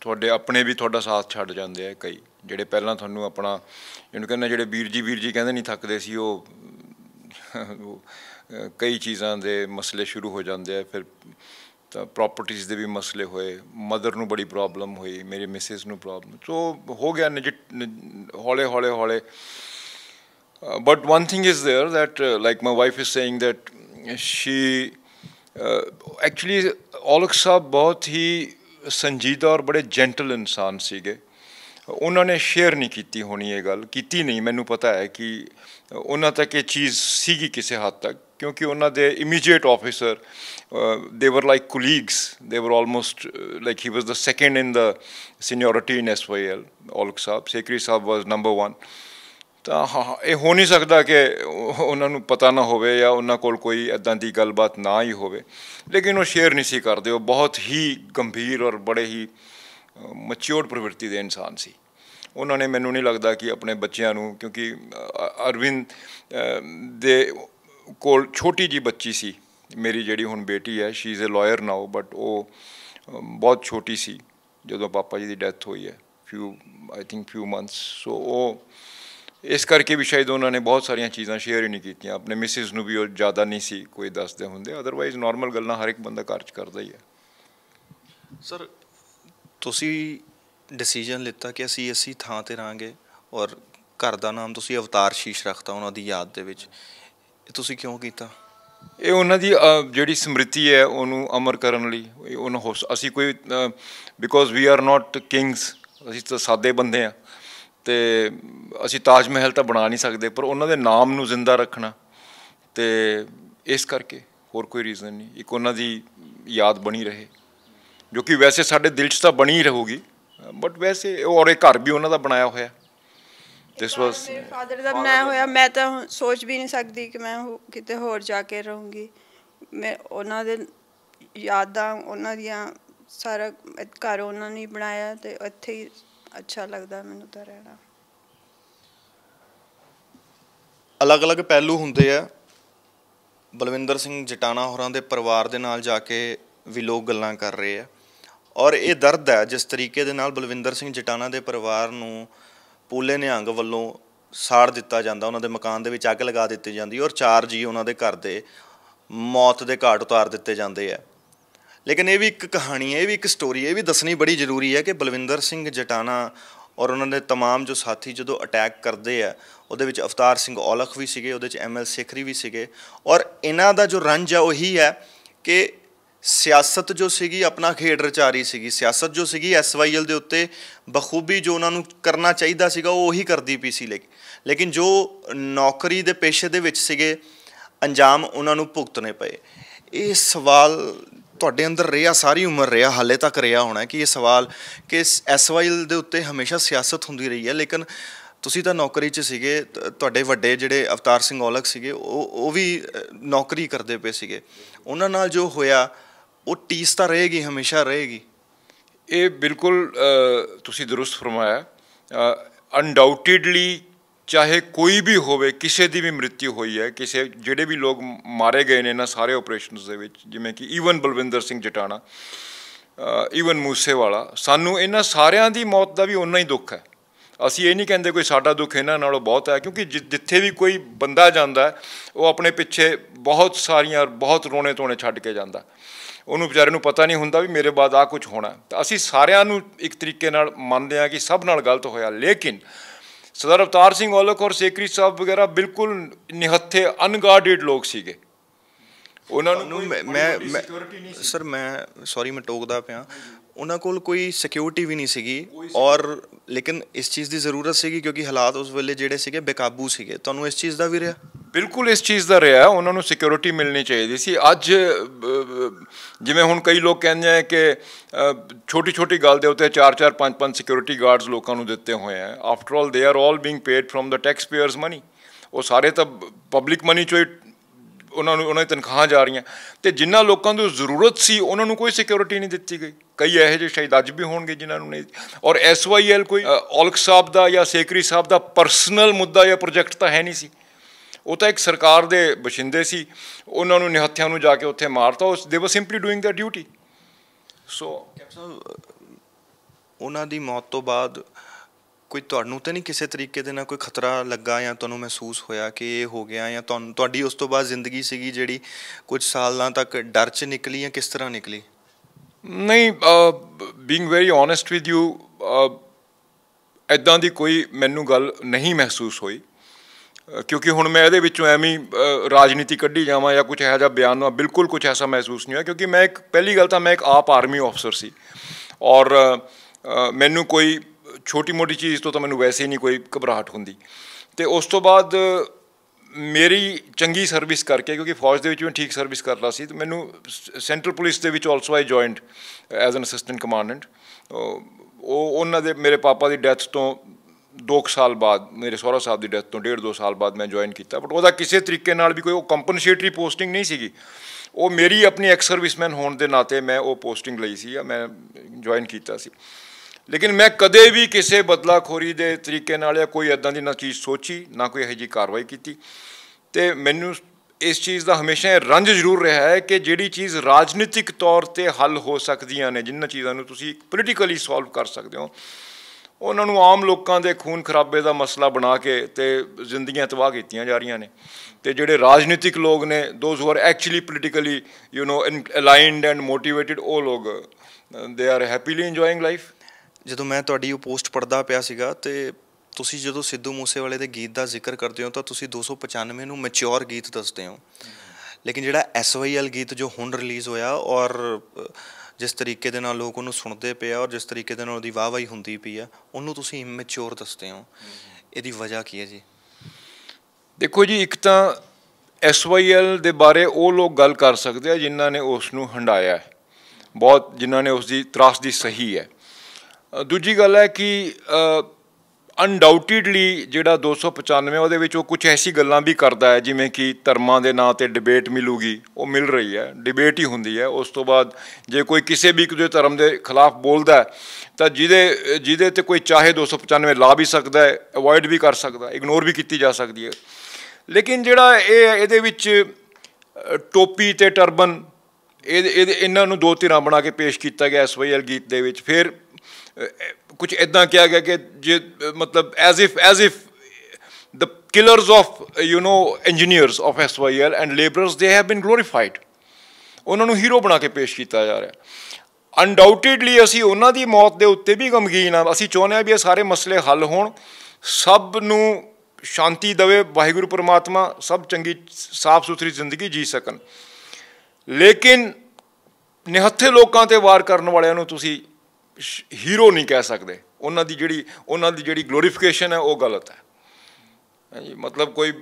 ਤੁਹਾਡੇ ਆਪਣੇ ਵੀ ਤੁਹਾਡਾ ਸਾਥ ਛੱਡ ਜਾਂਦੇ ਆ ਕਈ ਜਿਹੜੇ ਪਹਿਲਾਂ ਤੁਹਾਨੂੰ ਆਪਣਾ ਇਹਨੂੰ ਕਹਿੰਦੇ ਜਿਹੜੇ ਵੀਰ ਜੀ ਵੀਰ ਜੀ ਕਹਿੰਦੇ ਨਹੀਂ ਥੱਕਦੇ ਸੀ ਉਹ ਕਈ ਚੀਜ਼ਾਂ ਦੇ ਮਸਲੇ ਸ਼ੁਰੂ ਹੋ ਜਾਂਦੇ ਆ ਫਿਰ ਤਾਂ ਪ੍ਰਾਪਰਟੀਆਂ ਦੇ ਵੀ ਮਸਲੇ ਹੋਏ ਮਦਰ ਨੂੰ ਬੜੀ ਪ੍ਰੋਬਲਮ ਹੋਈ ਮੇਰੇ ਮਿਸਿਸ ਨੂੰ ਪ੍ਰੋਬਲਮ ਸੋ ਹੋ ਗਿਆ ਹੌਲੇ ਹੌਲੇ ਹੌਲੇ but one thing is there that like my wife is saying that she actually Aulakh Sahib ਬਹੁਤ ਹੀ ਸੰਜੀਦਾ ਔਰ ਬੜੇ ਜੈਂਟਲ ਇਨਸਾਨ ਸੀਗੇ ਉਹਨਾਂ ਨੇ ਸ਼ੇਅਰ ਨਹੀਂ ਕੀਤੀ ਹੋਣੀ ਇਹ ਗੱਲ ਕੀਤੀ ਨਹੀਂ ਮੈਨੂੰ ਪਤਾ ਹੈ ਕਿ ਉਹਨਾਂ ਤੱਕ ਇਹ ਚੀਜ਼ ਸੀਗੀ ਕਿਸੇ ਹੱਦ ਤੱਕ ਕਿਉਂਕਿ ਉਹਨਾਂ ਦੇ ਇਮੀਡੀਏਟ ਆਫੀਸਰ ਦੇ ਵਰ like colleagues they were almost like he was the second in the seniority in SYL Aulakh Sahib Sekhri Sahib was number 1 ਤਾਂ ਹਾਂ ਇਹ ਹੋ ਨਹੀਂ ਸਕਦਾ ਕਿ ਉਹਨਾਂ ਨੂੰ ਪਤਾ ਨਾ ਹੋਵੇ ਜਾਂ ਉਹਨਾਂ ਕੋਲ ਕੋਈ ਇਦਾਂ ਦੀ ਗੱਲਬਾਤ ਨਾ ਹੀ ਹੋਵੇ ਲੇਕਿਨ ਉਹ ਸ਼ੇਅਰ ਨਹੀਂ ਸੀ ਕਰਦੇ ਉਹ ਬਹੁਤ ਹੀ ਗੰਭੀਰ ਔਰ ਬੜੇ ਹੀ ਮੈਚਿਓਰਡ ਪ੍ਰਵਿਰਤੀ ਦੇ ਇਨਸਾਨ ਸੀ ਉਹਨਾਂ ਨੇ ਮੈਨੂੰ ਨਹੀਂ ਲੱਗਦਾ ਕਿ ਆਪਣੇ ਬੱਚਿਆਂ ਨੂੰ ਕਿਉਂਕਿ ਅਰਵਿੰਦ ਦੇ ਕੋਲ ਛੋਟੀ ਜੀ ਬੱਚੀ ਸੀ ਮੇਰੀ ਜਿਹੜੀ ਹੁਣ ਬੇਟੀ ਹੈ she is a lawyer now but ਉਹ ਬਹੁਤ ਛੋਟੀ ਸੀ ਜਦੋਂ ਪਾਪਾ ਜੀ ਦੀ ਡੈਥ ਹੋਈ ਹੈ ਫਿਊ ਆਈ ਥਿੰਕ ਫਿਊ ਮੰਥਸ ਸੋ ਉਹ ਇਸ ਕਰਕੇ ਵੀ ਸ਼ਾਇਦ ਉਹਨਾਂ ਨੇ ਬਹੁਤ ਸਾਰੀਆਂ ਚੀਜ਼ਾਂ ਸ਼ੇਅਰ ਹੀ ਨਹੀਂ ਕੀਤੀਆਂ ਆਪਣੇ ਮਿਸਿਸ ਨੂੰ ਵੀ ਉਹ ਜ਼ਿਆਦਾ ਨਹੀਂ ਸੀ ਕੋਈ ਦੱਸਦੇ ਹੁੰਦੇ ਅਦਰਵਾਈਜ਼ ਨਾਰਮਲ ਗੱਲਾਂ ਹਰ ਇੱਕ ਬੰਦਾ ਕਰਚ ਕਰਦਾ ਹੀ ਹੈ ਸਰ ਤੁਸੀਂ ਡਿਸੀਜਨ ਲਿੱਤਾ ਕਿ ਅਸੀਂ ਅਸੀਂ ਥਾਂ ਤੇ ਰਾਂਗੇ ਔਰ ਘਰ ਦਾ ਨਾਮ ਤੁਸੀਂ ਅਵਤਾਰ ਸ਼ੀਸ਼ ਰੱਖਤਾ ਉਹਨਾਂ ਦੀ ਯਾਦ ਦੇ ਵਿੱਚ ਇਹ ਤੁਸੀਂ ਕਿਉਂ ਕੀਤਾ ਇਹ ਉਹਨਾਂ ਦੀ ਜਿਹੜੀ ਸਮ੍ਰਿਤੀ ਹੈ ਉਹਨੂੰ ਅਮਰ ਕਰਨ ਲਈ ਉਹਨਾਂ ਅਸੀਂ ਕੋਈ because we are not kings ਅਸੀਂ ਤਾਂ ਸਾਦੇ ਬੰਦੇ ਆ ਤੇ ਅਸੀਂ ਤਾਜ ਮਹਿਲ ਤਾਂ ਬਣਾ ਨਹੀਂ ਸਕਦੇ ਪਰ ਉਹਨਾਂ ਦੇ ਨਾਮ ਨੂੰ ਜ਼ਿੰਦਾ ਰੱਖਣਾ ਤੇ ਇਸ ਕਰਕੇ ਹੋਰ ਕੋਈ ਰੀਜ਼ਨ ਨਹੀਂ ਇੱਕ ਉਹਨਾਂ ਦੀ ਯਾਦ ਬਣੀ ਰਹੇ ਜੋ ਕਿ ਵੈਸੇ ਸਾਡੇ ਦਿਲ 'ਚ ਤਾਂ ਬਣੀ ਰਹੂਗੀ ਬਟ ਵੈਸੇ ਔਰ ਇਹ ਘਰ ਵੀ ਉਹਨਾਂ ਦਾ ਬਣਾਇਆ ਹੋਇਆ ਦਿਸ ਵਾਸ ਮੇਰੇ ਫਾਦਰ ਦਾ ਬਣਾਇਆ ਹੋਇਆ ਮੈਂ ਤਾਂ ਸੋਚ ਵੀ ਨਹੀਂ ਸਕਦੀ ਕਿ ਮੈਂ ਕਿਤੇ ਹੋਰ ਜਾ ਕੇ ਰਹੂੰਗੀ ਮੈਂ ਉਹਨਾਂ ਦੇ ਯਾਦਾਂ ਉਹਨਾਂ ਦੀਆਂ ਸਾਰਾ ਘਰ ਉਹਨਾਂ ਨੇ ਬਣਾਇਆ ਤੇ ਇੱਥੇ ਹੀ ਅੱਛਾ ਲੱਗਦਾ ਮੈਨੂੰ ਤਾਂ ਰਹਿਣਾ ਅਲੱਗ-ਅਲੱਗ ਪਹਿਲੂ ਹੁੰਦੇ ਆ ਬਲਵਿੰਦਰ ਸਿੰਘ ਜਟਾਣਾ ਹੋਰਾਂ ਦੇ ਪਰਿਵਾਰ ਦੇ ਨਾਲ ਜਾ ਕੇ ਵੀ ਲੋਕ ਗੱਲਾਂ ਕਰ ਰਹੇ ਆ ਔਰ ਇਹ ਦਰਦ ਹੈ ਜਿਸ ਤਰੀਕੇ ਦੇ ਨਾਲ ਬਲਵਿੰਦਰ ਸਿੰਘ ਜਟਾਣਾ ਦੇ ਪਰਿਵਾਰ ਨੂੰ ਪੂਲੇ ਨਿਹੰਗ ਵੱਲੋਂ ਸਾੜ ਦਿੱਤਾ ਜਾਂਦਾ ਉਹਨਾਂ ਦੇ ਮਕਾਨ ਦੇ ਵਿੱਚ ਅੱਗ ਲਗਾ ਦਿੱਤੀ ਜਾਂਦੀ ਔਰ ਚਾਰ ਜੀ ਉਹਨਾਂ ਦੇ ਘਰ ਦੇ ਮੌਤ ਦੇ ਘਾਟ ਉਤਾਰ ਦਿੱਤੇ ਜਾਂਦੇ ਆ ਲੇਕਿਨ ਇਹ ਵੀ ਇੱਕ ਕਹਾਣੀ ਹੈ ਇਹ ਵੀ ਇੱਕ ਸਟੋਰੀ ਹੈ ਇਹ ਵੀ ਦੱਸਣੀ ਬੜੀ ਜ਼ਰੂਰੀ ਹੈ ਕਿ ਬਲਵਿੰਦਰ ਸਿੰਘ ਜਟਾਣਾ ਔਰ ਉਹਨਾਂ ਦੇ तमाम ਜੋ ਸਾਥੀ ਜਦੋਂ ਅਟੈਕ ਕਰਦੇ ਆ ਉਹਦੇ ਵਿੱਚ ਅਫਤਾਰ ਸਿੰਘ ਔਲਖ ਵੀ ਸੀਗੇ ਉਹਦੇ ਵਿੱਚ ਐਮਐਲ ਸੇਖਰੀ ਵੀ ਸੀਗੇ ਔਰ ਇਹਨਾਂ ਦਾ ਜੋ ਰੰਜ ਆ ਉਹੀ ਹੈ ਕਿ ਸਿਆਸਤ ਜੋ ਸੀਗੀ ਆਪਣਾ ਖੇਡ ਰਚਾਰੀ ਸੀਗੀ ਸਿਆਸਤ ਜੋ ਸੀਗੀ ਐਸਵਾਈਐਲ ਦੇ ਉੱਤੇ ਬਖੂਬੀ ਜੋ ਉਹਨਾਂ ਨੂੰ ਕਰਨਾ ਚਾਹੀਦਾ ਸੀਗਾ ਉਹ ਉਹੀ ਕਰਦੀ ਪੀ ਸੀ ਲੇਕਿਨ ਜੋ ਨੌਕਰੀ ਦੇ ਪੇਸ਼ੇ ਦੇ ਵਿੱਚ ਸੀਗੇ ਅੰਜਾਮ ਉਹਨਾਂ ਨੂੰ ਭੁਗਤਨੇ ਪਏ ਇਹ ਸਵਾਲ ਤੁਹਾਡੇ ਅੰਦਰ ਰਿਹਾ ساری ਉਮਰ ਰਿਹਾ ਹਾਲੇ ਤੱਕ ਰਿਹਾ ਹੋਣਾ ਕਿ ਇਹ ਸਵਾਲ ਕਿ ਐਸਵਾਈਐਲ ਦੇ ਉੱਤੇ ਹਮੇਸ਼ਾ ਸਿਆਸਤ ਹੁੰਦੀ ਰਹੀ ਹੈ ਲੇਕਿਨ ਤੁਸੀਂ ਤਾਂ ਨੌਕਰੀ 'ਚ ਸੀਗੇ ਤੁਹਾਡੇ ਵੱਡੇ ਜਿਹੜੇ ਅਵਤਾਰ ਸਿੰਘ ਔਲਖ ਸੀਗੇ ਉਹ ਉਹ ਵੀ ਨੌਕਰੀ ਕਰਦੇ ਪਏ ਸੀਗੇ ਉਹਨਾਂ ਨਾਲ ਜੋ ਹੋਇਆ ਉਹ ਟੀਸ ਤਾਂ ਰਹੇਗੀ ਹਮੇਸ਼ਾ ਰਹੇਗੀ ਇਹ ਬਿਲਕੁਲ ਤੁਸੀਂ ਦਰੁਸਤ ਫਰਮਾਇਆ ਅਨਡਾਊਟਡਲੀ ਚਾਹੇ ਕੋਈ ਵੀ ਹੋਵੇ ਕਿਸੇ ਦੀ ਵੀ ਮ੍ਰਿਤਿਉ ਹੋਈ ਹੈ ਕਿਸੇ ਜਿਹੜੇ ਵੀ ਲੋਕ ਮਾਰੇ ਗਏ ਨੇ ਨਾ ਸਾਰੇ ਆਪਰੇਸ਼ਨਸ ਦੇ ਵਿੱਚ ਜਿਵੇਂ ਕਿ ਈਵਨ ਬਲਵਿੰਦਰ ਸਿੰਘ ਜਟਾਣਾ ਈਵਨ ਮੂਸੇ ਵਾਲਾ ਸਾਨੂੰ ਇਹਨਾਂ ਸਾਰਿਆਂ ਦੀ ਮੌਤ ਦਾ ਵੀ ਉਨਾ ਹੀ ਦੁੱਖ ਹੈ ਅਸੀਂ ਇਹ ਨਹੀਂ ਕਹਿੰਦੇ ਕੋਈ ਸਾਡਾ ਦੁੱਖ ਇਹਨਾਂ ਨਾਲੋਂ ਬਹੁਤ ਹੈ ਕਿਉਂਕਿ ਜਿੱਥੇ ਵੀ ਕੋਈ ਬੰਦਾ ਜਾਂਦਾ ਉਹ ਆਪਣੇ ਪਿੱਛੇ ਬਹੁਤ ਸਾਰੀਆਂ ਬਹੁਤ ਰੋਣੇ ਧੋਣੇ ਛੱਡ ਕੇ ਜਾਂਦਾ ਉਹਨੂੰ ਵਿਚਾਰੇ ਨੂੰ ਪਤਾ ਨਹੀਂ ਹੁੰਦਾ ਵੀ ਮੇਰੇ ਬਾਅਦ ਆ ਕੁਝ ਹੋਣਾ ਤਾਂ ਅਸੀਂ ਸਾਰਿਆਂ ਨੂੰ ਇੱਕ ਤਰੀਕੇ ਨਾਲ ਮੰਨਦੇ ਹਾਂ ਕਿ ਸਭ ਨਾਲ ਗਲਤ ਹੋਇਆ ਲੇਕਿਨ ਸਰਦਾਰ ਅਵਤਾਰ ਸਿੰਘ ਔਲਖ ਔਰ ਸੇਕਰੀ ਸਾਹਿਬ ਵਗੈਰਾ ਬਿਲਕੁਲ ਨਿਹੱਥੇ ਅਨਗਾਰਡਡ ਲੋਕ ਸੀਗੇ ਉਹਨਾਂ ਨੂੰ ਮੈਂ ਸਰ ਮੈਂ ਸੌਰੀ ਮੈਂ ਟੋਕਦਾ ਪਿਆ ਉਹਨਾਂ ਕੋਲ ਕੋਈ ਸਿਕਿਉਰਿਟੀ ਵੀ ਨਹੀਂ ਸੀਗੀ ਔਰ ਲੇਕਿਨ ਇਸ ਚੀਜ਼ ਦੀ ਜ਼ਰੂਰਤ ਸੀਗੀ ਕਿਉਂਕਿ ਹਾਲਾਤ ਉਸ ਵੇਲੇ ਜਿਹੜੇ ਸੀਗੇ ਬੇਕਾਬੂ ਸੀਗੇ ਤੁਹਾਨੂੰ ਇਸ ਚੀਜ਼ ਦਾ ਵੀ ਰਿਹਾ ਬਿਲਕੁਲ ਇਸ ਚੀਜ਼ ਦਾ ਰਿਹਾ ਉਹਨਾਂ ਨੂੰ ਸਿਕਿਉਰਿਟੀ ਮਿਲਣੀ ਚਾਹੀਦੀ ਸੀ ਅੱਜ ਜਿਵੇਂ ਹੁਣ ਕਈ ਲੋਕ ਕਹਿੰਦੇ ਆ ਕਿ ਛੋਟੀ ਛੋਟੀ ਗੱਲ ਦੇ ਉੱਤੇ 4-4 5-5 ਸਿਕਿਉਰਿਟੀ ਗਾਰਡਸ ਲੋਕਾਂ ਨੂੰ ਦਿੱਤੇ ਹੋਏ ਆ after all they are all being paid from the taxpayers money ਉਹ ਸਾਰੇ ਤਾਂ ਪਬਲਿਕ ਮਨੀ ਚੋਂ ਉਹਨਾਂ ਨੂੰ ਉਹਨਾਂ ਦੀ ਤਨਖਾਹਾਂ ਜਾ ਰਹੀਆਂ ਤੇ ਜਿਨ੍ਹਾਂ ਲੋਕਾਂ ਨੂੰ ਜ਼ਰੂਰਤ ਸੀ ਉਹਨਾਂ ਨੂੰ ਕੋਈ ਸਿਕਿਉਰਿਟੀ ਨਹੀਂ ਦਿੱਤੀ ਗਈ ਕਈ ਇਹੋ ਜਿਹੇ ਸ਼ਾਇਦ ਅੱਜ ਵੀ ਹੋਣਗੇ ਜਿਨ੍ਹਾਂ ਨੂੰ ਨਹੀਂ ਔਰ ਐਸਵਾਈਐਲ ਕੋਈ ਔਲਕ ਸਾਹਿਬ ਦਾ ਜਾਂ ਸੇਕਰੀ ਸਾਹਿਬ ਦਾ ਪਰਸਨਲ ਮੁੱਦਾ ਜਾਂ ਪ੍ਰੋਜੈਕਟ ਤਾਂ ਹੈ ਨਹੀਂ ਸੀ ਉਹ ਤਾਂ ਇੱਕ ਸਰਕਾਰ ਦੇ ਬਛਿੰਦੇ ਸੀ ਉਹਨਾਂ ਨੂੰ ਨਿਹੱਥਿਆਂ ਨੂੰ ਜਾ ਕੇ ਉੱਥੇ ਮਾਰਤਾ ਉਸ ਦੇ was simply doing the duty so ਉਹਨਾਂ ਦੀ ਮੌਤ ਤੋਂ ਬਾਅਦ ਕੋਈ ਤੁਹਾਨੂੰ ਤਾਂ ਨਹੀਂ ਕਿਸੇ ਤਰੀਕੇ ਦੇ ਨਾਲ ਕੋਈ ਖਤਰਾ ਲੱਗਾ ਜਾਂ ਤੁਹਾਨੂੰ ਮਹਿਸੂਸ ਹੋਇਆ ਕਿ ਇਹ ਹੋ ਗਿਆ ਜਾਂ ਤੁਹਾਨੂੰ ਤੁਹਾਡੀ ਉਸ ਤੋਂ ਬਾਅਦ ਜ਼ਿੰਦਗੀ ਸੀਗੀ ਜਿਹੜੀ ਕੁਝ ਸਾਲਾਂ ਤੱਕ ਡਰ 'ਚ ਨਿਕਲੀ ਜਾਂ ਕਿਸ ਤਰ੍ਹਾਂ ਨਿਕਲੀ ਨਹੀਂ being very honest with you ਐਦਾਂ ਦੀ ਕੋਈ ਮੈਨੂੰ ਗੱਲ ਨਹੀਂ ਮਹਿਸੂਸ ਹੋਈ ਕਿਉਂਕਿ ਹੁਣ ਮੈਂ ਇਹਦੇ ਵਿੱਚੋਂ ਐਵੇਂ ਰਾਜਨੀਤੀ ਕੱਢੀ ਜਾਵਾਂ ਜਾਂ ਕੁਝ ਇਹੋ ਜਿਹਾ ਬਿਆਨ ਨਾ ਬਿਲਕੁਲ ਕੁਝ ਐਸਾ ਮਹਿਸੂਸ ਨਹੀਂ ਹੋਇਆ ਕਿਉਂਕਿ ਮੈਂ ਇੱਕ ਪਹਿਲੀ ਗੱਲ ਤਾਂ ਮੈਂ ਇੱਕ ਆਪ ਆਰਮੀ ਅਫਸਰ ਸੀ ਔਰ ਮੈਨੂੰ ਕੋਈ ਛੋਟੀ ਮੋਟੀ ਚੀਜ਼ ਤੋਂ ਤਾਂ ਮੈਨੂੰ ਵੈਸੇ ਹੀ ਨਹੀਂ ਕੋਈ ਘਬਰਾਹਟ ਹੁੰਦੀ ਤੇ ਉਸ ਤੋਂ ਬਾਅਦ ਮੇਰੀ ਚੰਗੀ ਸਰਵਿਸ ਕਰਕੇ ਕਿਉਂਕਿ ਫੌਜ ਦੇ ਵਿੱਚ ਮੈਂ ਠੀਕ ਸਰਵਿਸ ਕਰਦਾ ਸੀ ਤੇ ਮੈਨੂੰ ਸੈਂਟਰਲ ਪੁਲਿਸ ਦੇ ਵਿੱਚ also I joined as an assistant commandant ਉਹ ਉਹਨਾਂ ਦੇ ਮੇਰੇ ਪਾਪਾ ਦੀ ਡੈਥ ਤੋਂ 2 ਸਾਲ ਬਾਅਦ ਮੇਰੇ ਸਹੁਰਾ ਸਾਹਿਬ ਦੀ ਡੈਥ ਤੋਂ 1.5-2 ਸਾਲ ਬਾਅਦ ਮੈਂ ਜੁਆਇਨ ਕੀਤਾ ਬਟ ਉਹਦਾ ਕਿਸੇ ਤਰੀਕੇ ਨਾਲ ਵੀ ਕੋਈ ਉਹ ਕੰਪਨਸੇਟਰੀ ਪੋਸਟਿੰਗ ਨਹੀਂ ਸੀਗੀ ਉਹ ਮੇਰੀ ਆਪਣੀ ਐਕਸ ਸਰਵਿਸਮੈਨ ਹੋਣ ਦੇ ਨਾਤੇ ਮੈਂ ਉਹ ਪੋਸਟਿੰਗ ਲਈ ਸੀ ਮੈਂ ਜੁਆਇਨ ਕੀਤਾ ਸੀ ਲੇਕਿਨ ਮੈਂ ਕਦੇ ਵੀ ਕਿਸੇ ਬਦਲਾਖੋਰੀ ਦੇ ਤਰੀਕੇ ਨਾਲ ਜਾਂ ਕੋਈ ਐਦਾਂ ਦੀ ਨਾ ਚੀਜ਼ ਸੋਚੀ ਨਾ ਕੋਈ ਇਹੋ ਜੀ ਕਾਰਵਾਈ ਕੀਤੀ ਤੇ ਮੈਨੂੰ ਇਸ ਚੀਜ਼ ਦਾ ਹਮੇਸ਼ਾ ਇਹ ਰੰਜ ਜ਼ਰੂਰ ਰਿਹਾ ਹੈ ਕਿ ਜਿਹੜੀ ਚੀਜ਼ ਰਾਜਨੀਤਿਕ ਤੌਰ ਤੇ ਹੱਲ ਹੋ ਸਕਦੀਆਂ ਨੇ ਜਿੰਨਾਂ ਚੀਜ਼ਾਂ ਨੂੰ ਤੁਸੀਂ ਪੋਲੀਟੀਕਲੀ ਸੋਲਵ ਕਰ ਸਕਦੇ ਹੋ ਉਹਨਾਂ ਨੂੰ ਆਮ ਲੋਕਾਂ ਦੇ ਖੂਨ ਖਰਾਬੇ ਦਾ ਮਸਲਾ ਬਣਾ ਕੇ ਤੇ ਜ਼ਿੰਦਗੀਆਂ ਤਬਾਹ ਕੀਤੀਆਂ ਜਾ ਰਹੀਆਂ ਨੇ ਤੇ ਜਿਹੜੇ ਰਾਜਨੀਤਿਕ ਲੋਕ ਨੇ those who are actually politically you know aligned and motivated ਉਹ ਲੋਕ they are happily enjoying life ਜਦੋਂ ਮੈਂ ਤੁਹਾਡੀ ਉਹ ਪੋਸਟ ਪੜਦਾ ਪਿਆ ਸੀਗਾ ਤੇ ਤੁਸੀਂ ਜਦੋਂ ਸਿੱਧੂ ਮੂਸੇਵਾਲੇ ਦੇ ਗੀਤ ਦਾ ਜ਼ਿਕਰ ਕਰਦੇ ਹੋ ਤਾਂ ਤੁਸੀਂ 295 ਨੂੰ ਮੈਚੁਰ ਗੀਤ ਦੱਸਦੇ ਹੋ ਲੇਕਿਨ ਜਿਹੜਾ ਐਸਵਾਈਐਲ ਗੀਤ ਜੋ ਹੁਣ ਰਿਲੀਜ਼ ਹੋਇਆ ਔਰ ਜਿਸ ਤਰੀਕੇ ਦੇ ਨਾਲ ਲੋਕ ਉਹਨੂੰ ਸੁਣਦੇ ਪਏ ਆ ਔਰ ਜਿਸ ਤਰੀਕੇ ਦੇ ਨਾਲ ਉਹਦੀ ਵਾਹਵਾਹੀ ਹੁੰਦੀ ਪਈ ਆ ਉਹਨੂੰ ਤੁਸੀਂ ਇਮੈਚੁਰ ਦੱਸਦੇ ਹੋ ਇਹਦੀ ਵਜ੍ਹਾ ਕੀ ਹੈ ਜੀ ਦੇਖੋ ਜੀ ਇੱਕ ਤਾਂ ਐਸਵਾਈਐਲ ਦੇ ਬਾਰੇ ਉਹ ਲੋਕ ਗੱਲ ਕਰ ਸਕਦੇ ਆ ਜਿਨ੍ਹਾਂ ਨੇ ਉਸ ਨੂੰ ਹੰਡਾਇਆ ਹੈ ਬਹੁਤ ਜਿਨ੍ਹਾਂ ਨੇ ਉਸ ਦੀ ਤਰਾਸ ਦੀ ਸਹੀ ਹੈ ਦੂਜੀ ਗੱਲ ਹੈ ਕਿ ਅਨਡਾਊਟਿਡਲੀ ਜਿਹੜਾ 295 ਉਹਦੇ ਵਿੱਚ ਉਹ ਕੁਝ ਐਸੀ ਗੱਲਾਂ ਵੀ ਕਰਦਾ ਹੈ ਜਿਵੇਂ ਕਿ ਧਰਮਾਂ ਦੇ ਨਾਂ ਤੇ ਡਿਬੇਟ ਮਿਲੂਗੀ ਉਹ ਮਿਲ ਰਹੀ ਹੈ ਡਿਬੇਟ ਹੀ ਹੁੰਦੀ ਹੈ ਉਸ ਤੋਂ ਬਾਅਦ ਜੇ ਕੋਈ ਕਿਸੇ ਵੀ ਕਿਸੇ ਧਰਮ ਦੇ ਖਿਲਾਫ ਬੋਲਦਾ ਤਾਂ ਜਿਹਦੇ ਜਿਹਦੇ ਤੇ ਕੋਈ ਚਾਹੇ 295 ਲਾ ਵੀ ਸਕਦਾ ਹੈ ਅਵੋਇਡ ਵੀ ਕਰ ਸਕਦਾ ਇਗਨੋਰ ਵੀ ਕੀਤੀ ਜਾ ਸਕਦੀ ਹੈ ਲੇਕਿਨ ਜਿਹੜਾ ਇਹ ਇਹਦੇ ਵਿੱਚ ਟੋਪੀ ਤੇ ਟਰਬਨ ਇਹ ਇਹਨਾਂ ਨੂੰ ਦੋ ਧਿਰਾਂ ਬਣਾ ਕੇ ਪੇਸ਼ ਕੀਤਾ ਗਿਆ ਐਸਵਾਈਐਲ ਗੀਤ ਦੇ ਵਿੱਚ ਫਿਰ ਕੁਝ ਇਦਾਂ ਕਿਹਾ ਗਿਆ ਕਿ ਜੇ ਮਤਲਬ as if as if the killers of you know engineers of SYL and labourers they have ਬੀਨ ਗਲੋਰੀਫਾਈਡ ਉਹਨਾਂ ਨੂੰ ਹੀਰੋ ਬਣਾ ਕੇ ਪੇਸ਼ ਕੀਤਾ ਜਾ ਰਿਹਾ ਅਨਡਾਊਟਡਲੀ ਅਸੀਂ ਉਹਨਾਂ ਦੀ ਮੌਤ ਦੇ ਉੱਤੇ ਵੀ ਗਮਗੀਨ ਆ ਅਸੀਂ ਚਾਹੁੰਦੇ ਆ ਵੀ ਇਹ ਸਾਰੇ ਮਸਲੇ ਹੱਲ ਹੋਣ ਸਭ ਨੂੰ ਸ਼ਾਂਤੀ ਦੇਵੇ ਵਾਹਿਗੁਰੂ ਪਰਮਾਤਮਾ ਸਭ ਚੰਗੀ ਸਾਫ ਸੁਥਰੀ ਜ਼ਿੰਦਗੀ ਜੀ ਸਕਣ ਲੇਕਿਨ ਨਿਹੱਥੇ ਲੋਕਾਂ ਤੇ ਵਾਰ ਕਰਨ ਵਾਲਿਆਂ ਨੂੰ ਤੁਸੀਂ ਹੀਰੋ ਨਹੀਂ ਕਹਿ ਸਕਦੇ ਉਹਨਾਂ ਦੀ ਜਿਹੜੀ ਉਹਨਾਂ ਦੀ ਜਿਹੜੀ ਗਲੋਰੀਫਿਕੇਸ਼ਨ ਹੈ ਉਹ ਗਲਤ ਹੈ ਹਾਂਜੀ ਮਤਲਬ ਕੋਈ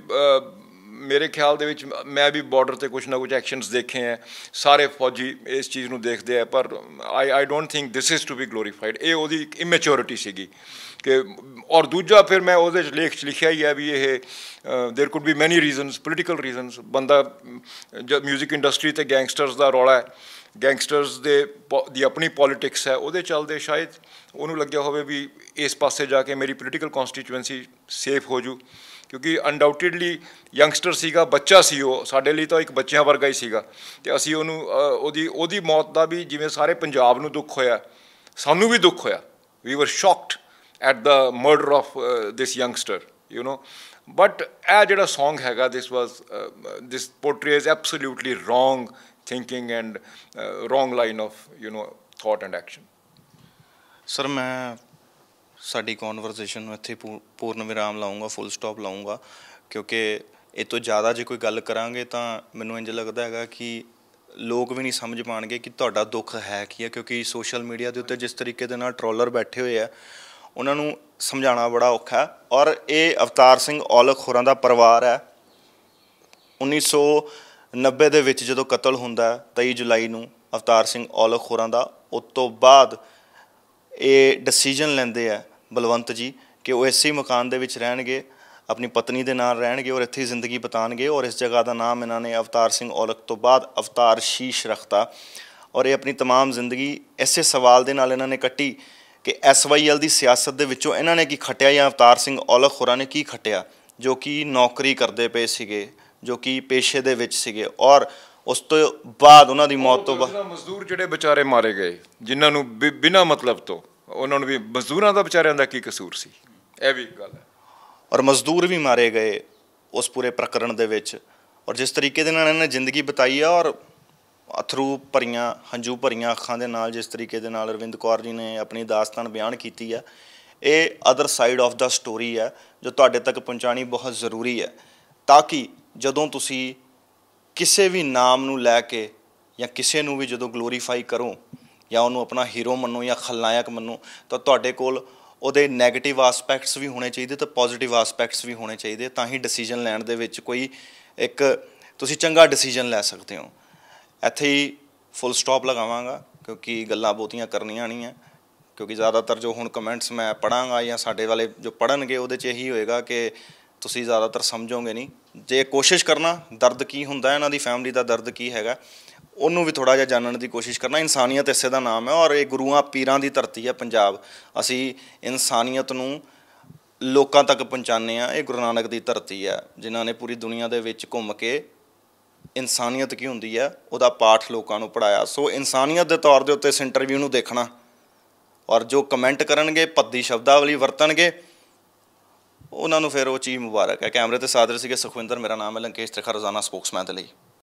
ਮੇਰੇ ਖਿਆਲ ਦੇ ਵਿੱਚ ਮੈਂ ਵੀ ਬਾਰਡਰ ਤੇ ਕੁਝ ਨਾ ਕੁਝ ਐਕਸ਼ਨਸ ਦੇਖੇ ਆ ਸਾਰੇ ਫੌਜੀ ਇਸ ਚੀਜ਼ ਨੂੰ ਦੇਖਦੇ ਆ ਪਰ I I don't think this is to be glorified ਇਹ ਉਹਦੀ ਇੱਕ ਇਮੈਚੁਰਿਟੀ ਸੀਗੀ ਕਿ ਔਰ ਦੂਜਾ ਫਿਰ ਮੈਂ ਉਹਦੇ ਚ ਲੇਖ ਚ ਲਿਖਿਆ ਹੀ ਆ ਵੀ ਇਹ there could be many reasons political reasons ਬੰਦਾ 뮤직 ਇੰਡਸਟਰੀ ਤੇ ਗੈਂਗਸਟਰਸ ਦਾ ਰੋਲਾ ਹੈ ਗੈਂਗਸਟਰਸ ਦੇ ਦੀ ਆਪਣੀ ਪੋਲਿਟਿਕਸ ਹੈ ਉਹਦੇ ਚੱਲਦੇ ਸ਼ਾਇਦ ਉਹਨੂੰ ਲੱਗਿਆ ਹੋਵੇ ਵੀ ਇਸ ਪਾਸੇ ਜਾ ਕੇ ਮੇਰੀ ਪੋਲੀਟੀਕਲ ਕਨਸਟੀਚੁਐਂਸੀ ਸੇਫ ਹੋ ਜੂ ਕਿਉਂਕਿ ਅਨਡਾਊਟਡਲੀ ਯੰਗਸਟਰ ਸੀਗਾ ਬੱਚਾ ਸੀ ਉਹ ਸਾਡੇ ਲਈ ਤਾਂ ਇੱਕ ਬੱਚਿਆਂ ਵਰਗਾ ਹੀ ਸੀਗਾ ਤੇ ਅਸੀਂ ਉਹਨੂੰ ਉਹਦੀ ਉਹਦੀ ਮੌਤ ਦਾ ਵੀ ਜਿਵੇਂ ਸਾਰੇ ਪੰਜਾਬ ਨੂੰ ਦੁੱਖ ਹੋਇਆ ਸਾਨੂੰ ਵੀ ਦੁੱਖ ਹੋਇਆ we were shocked at the murder of this youngster you know but ਇਹ ਜਿਹੜਾ Song ਹੈਗਾ this was this portrays absolutely wrong thinking and wrong line of you know know and action sir ਮੈਂ ਸਾਡੀ ਕਨਵਰਸੇਸ਼ਨ ਨੂੰ ਇੱਥੇ ਪੂਰਨ ਵਿਰਾਮ ਲਾਉਂਗਾ full stop ਲਾਉਂਗਾ ਕਿਉਂਕਿ ਇਹ ਤੋਂ ਜ਼ਿਆਦਾ ਜੇ ਕੋਈ ਗੱਲ ਕਰਾਂਗੇ ਤਾਂ ਮੈਨੂੰ ਇੰਜ ਲੱਗਦਾ ਹੈਗਾ ਕਿ ਲੋਕ ਵੀ ਨਹੀਂ ਸਮਝ ਪਾਣਗੇ ਕਿ ਤੁਹਾਡਾ ਦੁੱਖ ਹੈ ਕੀ ਹੈ ਕਿਉਂਕਿ ਸੋਸ਼ਲ ਮੀਡੀਆ ਦੇ ਉੱਤੇ ਜਿਸ ਤਰੀਕੇ ਦੇ ਨਾਲ ਟਰੋਲਰ ਬੈਠੇ ਹੋਏ ਆ ਉਹਨਾਂ ਨੂੰ ਸਮਝਾਉਣਾ ਬੜਾ ਔਖਾ ਹੈ ਔਰ ਇਹ ਅਵਤਾਰ ਸਿੰਘ ਔਲਖ ਹੋਰਾਂ ਦਾ ਪਰਿਵਾਰ ਹੈ 1900 90 ਦੇ ਵਿੱਚ ਜਦੋਂ ਕਤਲ ਹੁੰਦਾ 23 ਜੁਲਾਈ ਨੂੰ ਅਵਤਾਰ ਸਿੰਘ ਔਲਖ ਹੋਰਾਂ ਦਾ ਉਸ ਤੋਂ ਬਾਅਦ ਇਹ ਡਿਸੀਜਨ ਲੈਂਦੇ ਆ ਬਲਵੰਤ ਜੀ ਕਿ ਉਹ ਇਸੇ ਮਕਾਨ ਦੇ ਵਿੱਚ ਰਹਿਣਗੇ ਆਪਣੀ ਪਤਨੀ ਦੇ ਨਾਲ ਰਹਿਣਗੇ ਔਰ ਇੱਥੇ ਹੀ ਜ਼ਿੰਦਗੀ ਬਤਾਣਗੇ ਔਰ ਇਸ ਜਗ੍ਹਾ ਦਾ ਨਾਮ ਇਹਨਾਂ ਨੇ ਅਵਤਾਰ ਸਿੰਘ ਔਲਖ ਤੋਂ ਬਾਅਦ ਅਵਤਾਰ ਸ਼ੀਸ਼ ਰੱਖਤਾ ਔਰ ਇਹ ਆਪਣੀ तमाम ਜ਼ਿੰਦਗੀ ਐਸੇ ਸਵਾਲ ਦੇ ਨਾਲ ਇਹਨਾਂ ਨੇ ਕੱਟੀ ਕਿ ਐਸਵਾਈਐਲ ਦੀ ਸਿਆਸਤ ਦੇ ਵਿੱਚੋਂ ਇਹਨਾਂ ਨੇ ਕੀ ਖਟਿਆ ਜਾਂ ਅਵਤਾਰ ਸਿੰਘ ਔਲਖ ਹੋਰਾਂ ਨੇ ਕੀ ਖਟਿਆ ਜੋ ਕਿ ਨੌਕਰੀ ਕਰਦੇ ਪਏ ਸੀਗੇ ਜੋ ਕਿ ਪੇਸ਼ੇ ਦੇ ਵਿੱਚ ਸੀਗੇ ਔਰ ਉਸ ਤੋਂ ਬਾਅਦ ਉਹਨਾਂ ਦੀ ਮੌਤ ਤੋਂ ਬਾਅਦ ਮਜ਼ਦੂਰ ਜਿਹੜੇ ਵਿਚਾਰੇ ਮਾਰੇ ਗਏ ਜਿਨ੍ਹਾਂ ਨੂੰ ਬਿਨਾਂ ਮਤਲਬ ਤੋਂ ਉਹਨਾਂ ਨੂੰ ਵੀ ਮਜ਼ਦੂਰਾਂ ਦਾ ਵਿਚਾਰਿਆਂ ਦਾ ਕੀ ਕਸੂਰ ਸੀ ਇਹ ਵੀ ਗੱਲ ਹੈ ਔਰ ਮਜ਼ਦੂਰ ਵੀ ਮਾਰੇ ਗਏ ਉਸ ਪੂਰੇ ਪ੍ਰਕਰਣ ਦੇ ਵਿੱਚ ਔਰ ਜਿਸ ਤਰੀਕੇ ਦੇ ਨਾਲ ਇਹਨਾਂ ਨੇ ਜ਼ਿੰਦਗੀ ਬਤਾਈ ਆ ਔਰ ਅਥਰੂ ਭਰੀਆਂ ਹੰਝੂ ਭਰੀਆਂ ਅੱਖਾਂ ਦੇ ਨਾਲ ਜਿਸ ਤਰੀਕੇ ਦੇ ਨਾਲ ਅਰਵਿੰਦ ਕੌਰ ਜੀ ਨੇ ਆਪਣੀ ਦਾਸਤਾਨ ਬਿਆਨ ਕੀਤੀ ਆ ਇਹ other side of the story ਹੈ ਜੋ ਤੁਹਾਡੇ ਤੱਕ ਪਹੁੰਚਾਣੀ ਬਹੁਤ ਜ਼ਰੂਰੀ ਹੈ ਤਾਂ ਕਿ ਜਦੋਂ ਤੁਸੀਂ ਕਿਸੇ ਵੀ ਨਾਮ ਨੂੰ ਲੈ ਕੇ ਜਾਂ ਕਿਸੇ ਨੂੰ ਵੀ ਜਦੋਂ ਗਲੋਰੀਫਾਈ ਕਰੋ ਜਾਂ ਉਹਨੂੰ ਆਪਣਾ ਹੀਰੋ ਮੰਨੋ ਜਾਂ ਖਲਨਾਇਕ ਮੰਨੋ ਤਾਂ ਤੁਹਾਡੇ ਕੋਲ ਉਹਦੇ 네ਗੇਟਿਵ ਐਸਪੈਕਟਸ ਵੀ ਹੋਣੇ ਚਾਹੀਦੇ ਤੇ ਪੋਜ਼ਿਟਿਵ ਐਸਪੈਕਟਸ ਵੀ ਹੋਣੇ ਚਾਹੀਦੇ ਤਾਂ ਹੀ ਡਿਸੀਜਨ ਲੈਣ ਦੇ ਵਿੱਚ ਕੋਈ ਇੱਕ ਤੁਸੀਂ ਚੰਗਾ ਡਿਸੀਜਨ ਲੈ ਸਕਦੇ ਹੋ ਇੱਥੇ ਹੀ ਫੁੱਲ ਸਟਾਪ ਲਗਾਵਾਂਗਾ ਕਿਉਂਕਿ ਗੱਲਾਂ ਬਹੁਤੀਆਂ ਕਰਨੀਆਂ ਨਹੀਂ ਆ ਕਿਉਂਕਿ ਜ਼ਿਆਦਾਤਰ ਜੋ ਹੁਣ ਕਮੈਂਟਸ ਮੈਂ ਪੜਾਂਗਾ ਜਾਂ ਸਾਡੇ ਵਾਲੇ ਜੋ ਪੜਨਗੇ ਉਹਦੇ 'ਚ ਇਹੀ ਹੋਏਗਾ ਕਿ ਤੁਸੀਂ ਜ਼ਿਆਦਾਤਰ ਸਮਝੋਗੇ ਨਹੀਂ ਜੇ ਕੋਸ਼ਿਸ਼ ਕਰਨਾ ਦਰਦ ਕੀ ਹੁੰਦਾ ਹੈ ਇਹਨਾਂ ਦੀ ਫੈਮਿਲੀ ਦਾ ਦਰਦ ਕੀ ਹੈਗਾ ਉਹਨੂੰ ਵੀ ਥੋੜਾ ਜਿਹਾ ਜਾਣਨ ਦੀ ਕੋਸ਼ਿਸ਼ ਕਰਨਾ ਇਨਸਾਨੀਅਤ ਇਸੇ ਦਾ ਨਾਮ ਹੈ ਔਰ ਇਹ ਗੁਰੂਆਂ ਪੀਰਾਂ ਦੀ ਧਰਤੀ ਹੈ ਪੰਜਾਬ ਅਸੀਂ ਇਨਸਾਨੀਅਤ ਨੂੰ ਲੋਕਾਂ ਤੱਕ ਪਹੁੰਚਾਉਂਦੇ ਆ ਇਹ ਗੁਰੂ ਨਾਨਕ ਦੀ ਧਰਤੀ ਹੈ ਜਿਨ੍ਹਾਂ ਨੇ ਪੂਰੀ ਦੁਨੀਆ ਦੇ ਵਿੱਚ ਘੁੰਮ ਕੇ ਇਨਸਾਨੀਅਤ ਕੀ ਹੁੰਦੀ ਹੈ ਉਹਦਾ ਪਾਠ ਲੋਕਾਂ ਨੂੰ ਪੜਾਇਆ ਸੋ ਇਨਸਾਨੀਅਤ ਦੇ ਤੌਰ ਦੇ ਉੱਤੇ ਇਸ ਇੰਟਰਵਿਊ ਨੂੰ ਦੇਖਣਾ ਔਰ ਜੋ ਕਮੈਂਟ ਕਰਨਗੇ ਪੱਦੀ ਸ਼ਬਦਾਵਲੀ ਵਰਤਣਗੇ ਉਹਨਾਂ ਨੂੰ ਫਿਰ ਉਹ ਚੀਜ਼ ਮੁਬਾਰਕ ਹੈ ਕੈਮਰੇ ਤੇ ਸਾਦਰ ਸੀਗੇ ਸੁਖਵਿੰਦਰ ਮੇਰਾ ਨਾਮ ਹੈ ਲੰਕੇਸ਼ ਤ੍ਰਿਖਾ ਰੋਜ਼ਾਨਾ ਸਪੋਕਸਮੈਨ ਦੇ ਲਈ